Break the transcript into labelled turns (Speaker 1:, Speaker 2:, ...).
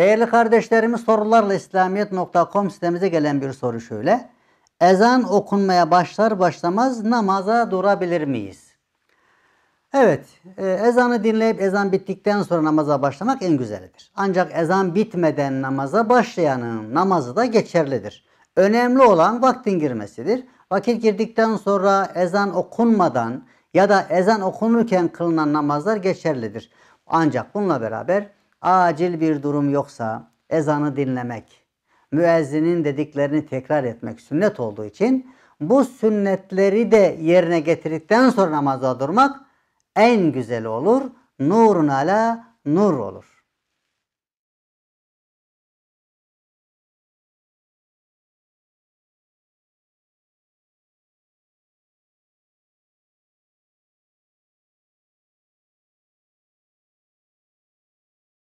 Speaker 1: Değerli kardeşlerimiz sorularla İslamiyet.com sitemize gelen bir soru şöyle. Ezan okunmaya başlar başlamaz namaza durabilir miyiz? Evet, e, ezanı dinleyip ezan bittikten sonra namaza başlamak en güzelidir. Ancak ezan bitmeden namaza başlayanın namazı da geçerlidir. Önemli olan vaktin girmesidir. Vakit girdikten sonra ezan okunmadan ya da ezan okunurken kılınan namazlar geçerlidir. Ancak bununla beraber acil bir durum yoksa ezanı dinlemek, müezzinin dediklerini tekrar etmek sünnet olduğu için bu sünnetleri de yerine getirdikten sonra namaza durmak en güzel olur. Nurun ala nur olur.